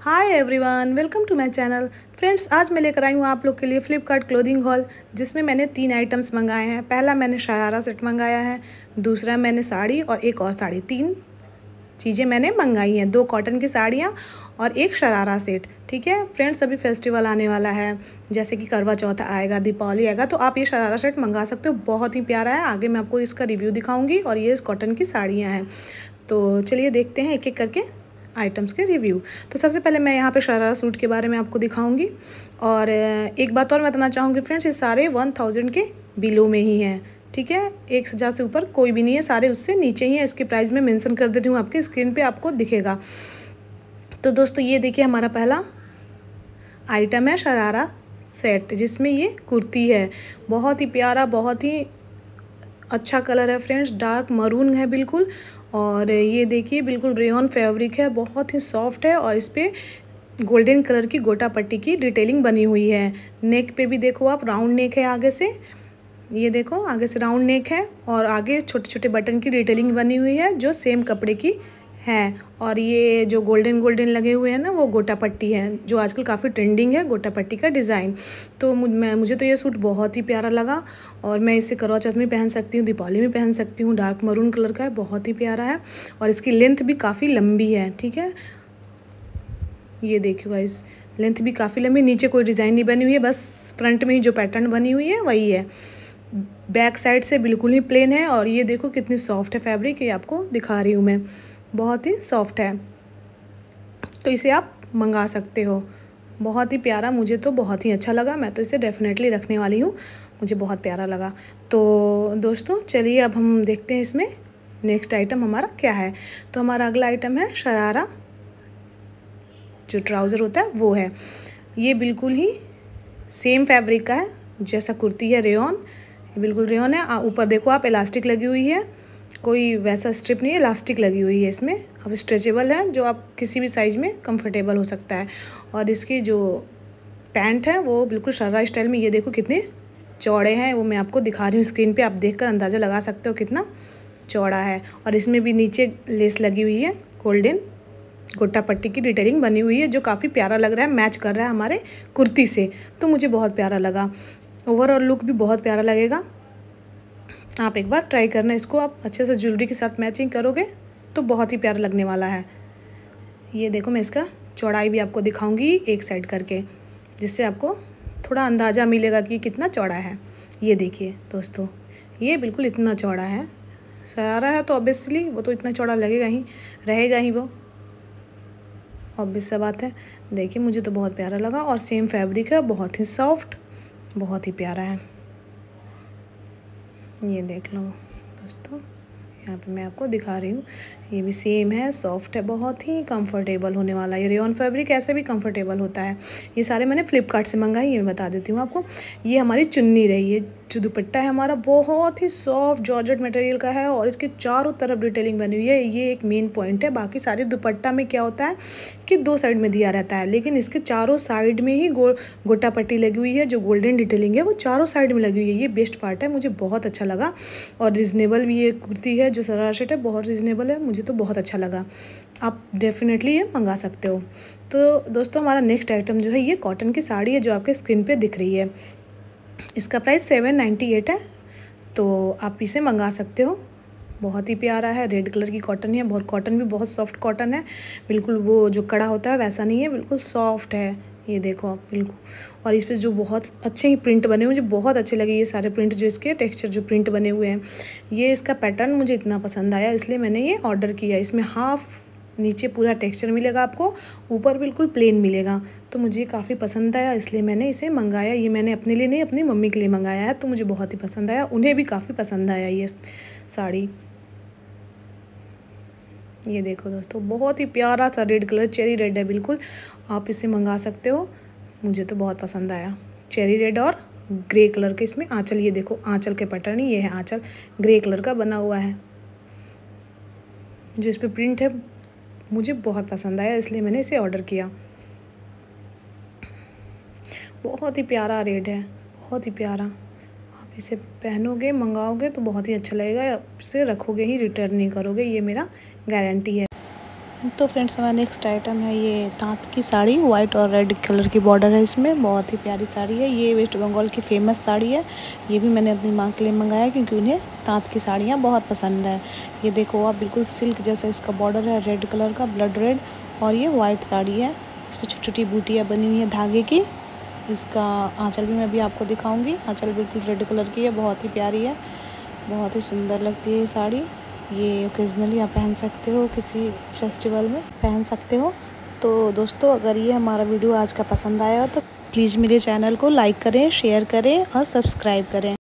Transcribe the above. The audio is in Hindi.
hi everyone welcome to my channel friends आज मैं लेकर आई हूँ आप लोग के लिए फ़्लिपकार्ट क्लोथिंग हॉल जिसमें मैंने तीन आइटम्स मंगाए हैं पहला मैंने शरारा सेट मंगाया है दूसरा मैंने साड़ी और एक और साड़ी तीन चीज़ें मैंने मंगाई हैं दो कॉटन की साड़ियाँ और एक शरारा सेट ठीक है फ्रेंड्स अभी फेस्टिवल आने वाला है जैसे कि करवा चौथ आएगा दीपावली आएगा तो आप ये शरारा सेट मंगा सकते हो बहुत ही प्यारा है आगे मैं आपको इसका रिव्यू दिखाऊंगी और ये इस कॉटन की साड़ियाँ हैं तो चलिए देखते हैं एक एक करके आइटम्स के रिव्यू तो सबसे पहले मैं यहाँ पे शरारा सूट के बारे में आपको दिखाऊंगी और एक बात और मैं बताना चाहूँगी फ्रेंड्स ये सारे वन थाउजेंड के बिलो में ही हैं ठीक है एक हज़ार से ऊपर कोई भी नहीं है सारे उससे नीचे ही है इसके प्राइस में मैंसन कर देती हूँ आपके स्क्रीन पर आपको दिखेगा तो दोस्तों ये देखिए हमारा पहला आइटम है शरारा सेट जिसमें ये कुर्ती है बहुत ही प्यारा बहुत ही अच्छा कलर है फ्रेंड्स डार्क मरून है बिल्कुल और ये देखिए बिल्कुल रेन फैब्रिक है बहुत ही सॉफ्ट है और इस पर गोल्डन कलर की गोटा पट्टी की डिटेलिंग बनी हुई है नेक पे भी देखो आप राउंड नेक है आगे से ये देखो आगे से राउंड नेक है और आगे छोटे छोटे बटन की डिटेलिंग बनी हुई है जो सेम कपड़े की हैं और ये जो गोल्डन गोल्डन लगे हुए हैं ना वो गोटा पट्टी है जो आजकल काफ़ी ट्रेंडिंग है गोटा पट्टी का डिज़ाइन तो मैं मुझे तो ये सूट बहुत ही प्यारा लगा और मैं इसे करवा चौथ में पहन सकती हूँ दीपावली में पहन सकती हूँ डार्क मरून कलर का है बहुत ही प्यारा है और इसकी लेंथ भी काफ़ी लंबी है ठीक है ये देखिए इस लेंथ भी काफ़ी लंबी नीचे कोई डिज़ाइन नहीं बनी हुई है बस फ्रंट में ही जो पैटर्न बनी हुई है वही है बैक साइड से बिल्कुल ही प्लेन है और ये देखो कितनी सॉफ्ट है फैब्रिक ये आपको दिखा रही हूँ मैं बहुत ही सॉफ्ट है तो इसे आप मंगा सकते हो बहुत ही प्यारा मुझे तो बहुत ही अच्छा लगा मैं तो इसे डेफ़िनेटली रखने वाली हूँ मुझे बहुत प्यारा लगा तो दोस्तों चलिए अब हम देखते हैं इसमें नेक्स्ट आइटम हमारा क्या है तो हमारा अगला आइटम है शरारा जो ट्राउज़र होता है वो है ये बिल्कुल ही सेम फैब्रिक का है जैसा कुर्ती है रेन बिल्कुल रेन है ऊपर देखो आप इलास्टिक लगी हुई है कोई वैसा स्ट्रिप नहीं है इलास्टिक लगी हुई है इसमें अब स्ट्रेचेबल है जो आप किसी भी साइज़ में कंफर्टेबल हो सकता है और इसकी जो पैंट है वो बिल्कुल शर्रा स्टाइल में ये देखो कितने चौड़े हैं वो मैं आपको दिखा रही हूँ स्क्रीन पे आप देखकर अंदाज़ा लगा सकते हो कितना चौड़ा है और इसमें भी नीचे लेस लगी हुई है गोल्डन गोटा पट्टी की डिटेलिंग बनी हुई है जो काफ़ी प्यारा लग रहा है मैच कर रहा है हमारे कुर्ती से तो मुझे बहुत प्यारा लगा ओवरऑल लुक भी बहुत प्यारा लगेगा आप एक बार ट्राई करना इसको आप अच्छे से ज्वेलरी के साथ मैचिंग करोगे तो बहुत ही प्यारा लगने वाला है ये देखो मैं इसका चौड़ाई भी आपको दिखाऊंगी एक साइड करके जिससे आपको थोड़ा अंदाज़ा मिलेगा कि कितना चौड़ा है ये देखिए दोस्तों ये बिल्कुल इतना चौड़ा है सारा है तो ऑब्वियसली वो तो इतना चौड़ा लगेगा ही रहेगा ही वो ऑब्वियस सा बात है देखिए मुझे तो बहुत प्यारा लगा और सेम फैब्रिक है बहुत ही सॉफ्ट बहुत ही प्यारा है ये देख लो दोस्तों यहाँ पे मैं आपको दिखा रही हूँ ये भी सेम है सॉफ्ट है बहुत ही कंफर्टेबल होने वाला है ये रेन फैब्रिक ऐसे भी कंफर्टेबल होता है ये सारे मैंने फ्लिपकार्ट से मंगाई ये मैं बता देती हूँ आपको ये हमारी चुन्नी रही है जो दुपट्टा है हमारा बहुत ही सॉफ्ट जॉर्जेट मटेरियल का है और इसके चारों तरफ डिटेलिंग बनी हुई है ये एक मेन पॉइंट है बाकी सारे दुपट्टा में क्या होता है कि दो साइड में दिया रहता है लेकिन इसके चारों साइड में ही गो गोटा पट्टी लगी हुई है जो गोल्डन डिटेलिंग है वो चारों साइड में लगी हुई है ये बेस्ट पार्ट है मुझे बहुत अच्छा लगा और रिजनेबल भी ये कुर्ती है जो सरार सेट है बहुत रिजनेबल है मुझे तो बहुत अच्छा लगा आप डेफिनेटली ये मंगा सकते हो तो दोस्तों हमारा नेक्स्ट आइटम जो है ये कॉटन की साड़ी है जो आपके स्क्रीन पे दिख रही है इसका प्राइस सेवन नाइन्टी एट है तो आप इसे मंगा सकते हो बहुत ही प्यारा है रेड कलर की कॉटन है बहुत कॉटन भी बहुत सॉफ्ट कॉटन है बिल्कुल वो जो कड़ा होता है वैसा नहीं है बिल्कुल सॉफ्ट है ये देखो आप बिल्कुल और इस पर जो बहुत अच्छे ही प्रिंट बने हुए मुझे बहुत अच्छे लगे ये सारे प्रिंट जो इसके टेक्सचर जो प्रिंट बने हुए हैं ये इसका पैटर्न मुझे इतना पसंद आया इसलिए मैंने ये ऑर्डर किया इसमें हाफ नीचे पूरा टेक्सचर मिलेगा आपको ऊपर बिल्कुल प्लेन मिलेगा तो मुझे काफ़ी पसंद आया इसलिए मैंने इसे मंगाया ये मैंने अपने लिए नहीं अपनी मम्मी के लिए मंगाया है तो मुझे बहुत ही पसंद आया उन्हें भी काफ़ी पसंद आया ये साड़ी ये देखो दोस्तों बहुत ही प्यारा सा रेड कलर चेरी रेड है बिल्कुल आप इसे मंगा सकते हो मुझे तो बहुत पसंद आया चेरी रेड और ग्रे कलर के इसमें आँचल ये देखो आँचल के पैटर्न ये है आँचल ग्रे कलर का बना हुआ है जो इस पर प्रिंट है मुझे बहुत पसंद आया इसलिए मैंने इसे ऑर्डर किया बहुत ही प्यारा रेड है बहुत ही प्यारा आप इसे पहनोगे मंगाओगे तो बहुत ही अच्छा लगेगा इसे रखोगे ही रिटर्न नहीं करोगे ये मेरा गारंटी है तो फ्रेंड्स हमारा नेक्स्ट आइटम है ये तांत की साड़ी वाइट और रेड कलर की बॉर्डर है इसमें बहुत ही प्यारी साड़ी है ये वेस्ट बंगाल की फेमस साड़ी है ये भी मैंने अपनी माँ के लिए मंगाया क्योंकि उन्हें तांत की साड़ियाँ बहुत पसंद है ये देखो आप बिल्कुल सिल्क जैसा इसका बॉर्डर है रेड कलर का ब्लड रेड और ये वाइट साड़ी है इस पर छोटी छोटी बूटियाँ बनी हुई हैं धागे की इसका आँचल भी मैं भी आपको दिखाऊँगी आँचल बिल्कुल रेड कलर की है बहुत ही प्यारी है बहुत ही सुंदर लगती है ये साड़ी ये ओकेजनली आप पहन सकते हो किसी फेस्टिवल में पहन सकते हो तो दोस्तों अगर ये हमारा वीडियो आज का पसंद आया तो प्लीज़ मेरे चैनल को लाइक करें शेयर करें और सब्सक्राइब करें